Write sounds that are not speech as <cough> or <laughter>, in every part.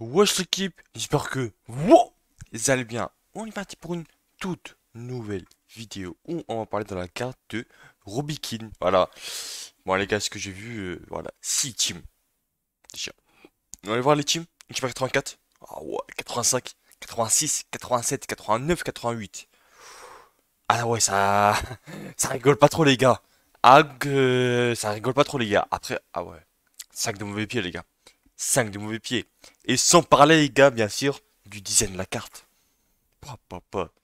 wesh l'équipe, j'espère que vous allez bien. On est parti pour une toute nouvelle vidéo où on va parler de la carte de Robikin. Voilà. Bon les gars, ce que j'ai vu, euh, voilà, 6 teams. Déjà. On va voir les teams. 84, ah ouais, 85, 86, 87, 89, 88. Ah ouais, ça... <laughs> ça rigole pas trop les gars. Ah, euh, que ça rigole pas trop les gars. Après, ah ouais. Sac de mauvais pieds les gars. 5 de mauvais pieds Et sans parler, les gars, bien sûr, du design de la carte.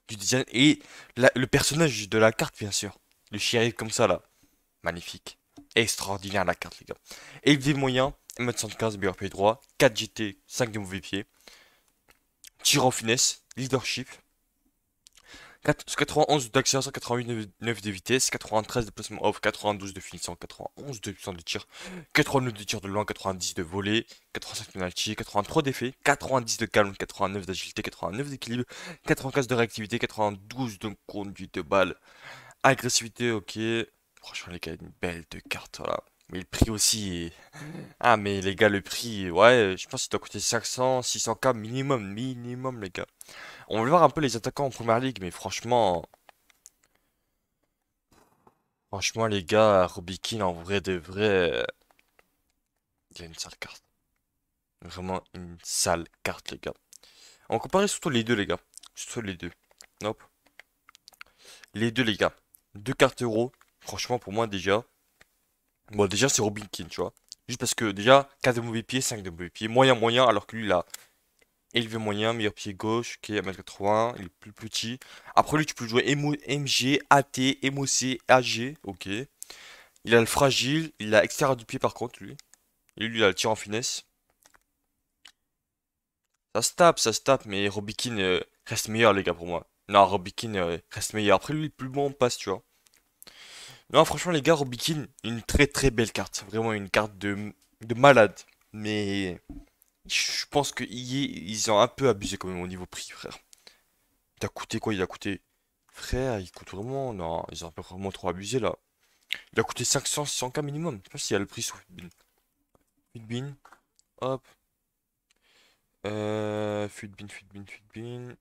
Du design. Et le personnage de la carte, bien sûr. Le chéri comme ça, là. Magnifique. Extraordinaire la carte, les gars. Élevé moyen, Mode m 75 pied droit, 4 GT, 5 de mauvais pieds Tir en finesse, leadership, 91 d'accélération, 89 de vitesse, 93 de placement off, 92 de finition, 91 de puissance de tir, 89 de tir de loin, 90 de volée, 85 de penalty, 83 d'effet, 90 de calme, 89 d'agilité, 89 d'équilibre, 95 de réactivité, 92 de conduite de balle, agressivité, ok. Franchement, les gars, une belle de carte, là mais le prix aussi. <laughs> Ah, mais les gars, le prix, ouais, je pense qu'il doit coûter 500, 600K minimum, minimum, les gars. On veut voir un peu les attaquants en première ligue, mais franchement. Franchement, les gars, Robikin, en vrai de vrai. Il a une sale carte. Vraiment une sale carte, les gars. On comparait surtout les deux, les gars. Surtout les deux. Hop. Les deux, les gars. Deux cartes euros. Franchement, pour moi, déjà. Bon, déjà, c'est Robin King, tu vois. Juste parce que, déjà, 4 de mauvais pieds 5 de mauvais pieds moyen, moyen, alors que lui, il a élevé moyen, meilleur pied gauche, qui 1m80, il est plus petit. Après, lui, tu peux jouer MG, AT, MOC, AG, ok. Il a le fragile, il a extérieur du pied, par contre, lui. Et lui, il a le tir en finesse. Ça se tape, ça se tape, mais Robin euh, reste meilleur, les gars, pour moi. Non, Robin euh, reste meilleur. Après, lui, il est plus bon passe, tu vois. Non, franchement, les gars, Robikin, une très très belle carte. Vraiment une carte de, malade. Mais je pense que ils ont un peu abusé quand même au niveau prix, frère. Il a coûté quoi Il a coûté. Frère, il coûte vraiment. Non, ils ont vraiment trop abusé là. Il a coûté 500, 600k minimum. Je sais pas s'il y a le prix sur Fitbin. Fitbin. Hop. Euh, Fitbin, Fitbin, Fitbin.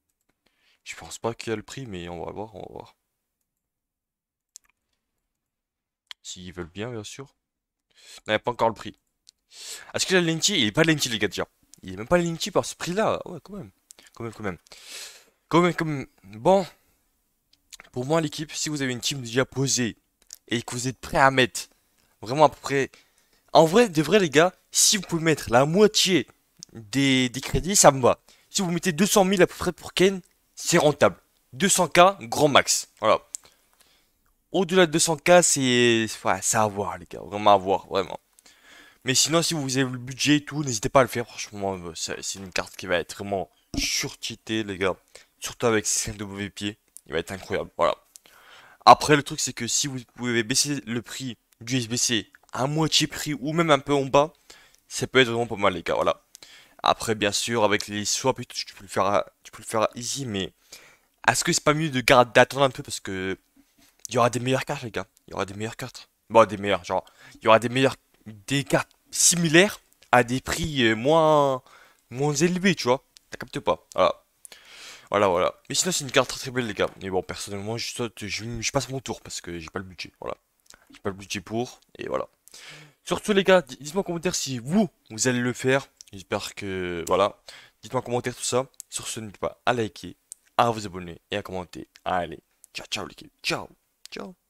Je pense pas qu'il y a le prix, mais on va voir, on va voir. S'ils veulent bien, bien sûr. On a pas encore le prix. Ah, est-ce que a le Il est pas l'inti, les gars, déjà. Il est même pas l'inti par ce prix-là. Ah ouais, quand même. Quand même, quand même. Quand même, quand même. Bon. Pour moi, l'équipe, si vous avez une team déjà posée et que vous êtes prêt à mettre vraiment à peu près. En vrai, de vrai, les gars, si vous pouvez mettre la moitié des, des crédits, ça me va. Si vous mettez 200 000 à peu près pour Ken, c'est rentable. 200K, grand max. Voilà au-delà de 200K, c'est ouais, à voir, les gars. Vraiment à voir, vraiment. Mais sinon, si vous avez le budget et tout, n'hésitez pas à le faire. Franchement, euh, c'est une carte qui va être vraiment surtitée, les gars. Surtout avec ses 5 de mauvais pieds. Il va être incroyable. Voilà. Après, le truc, c'est que si vous pouvez baisser le prix du SBC à moitié prix ou même un peu en bas, ça peut être vraiment pas mal, les gars. Voilà. Après, bien sûr, avec les swaps tu peux le faire, tu peux le faire easy, mais est-ce que c'est pas mieux de garder d'attendre un peu parce que il y aura des meilleures cartes, les gars. Il y aura des meilleures cartes. Bon, des meilleures, genre. Il y aura des meilleures. Des cartes similaires à des prix euh, moins. moins élevés, tu vois. T'as capté pas. Voilà. Voilà, voilà. Mais sinon, c'est une carte très très belle, les gars. Mais bon, personnellement, je, je, passe mon tour parce que j'ai pas le budget. Voilà. J'ai pas le budget pour. Et voilà. Surtout, les gars, dites-moi en commentaire si vous, vous allez le faire. J'espère que. Voilà. Dites-moi en commentaire tout ça. Sur ce, n'hésitez pas à liker, à vous abonner et à commenter. Allez. Ciao, ciao, les gars. Ciao. Ciao.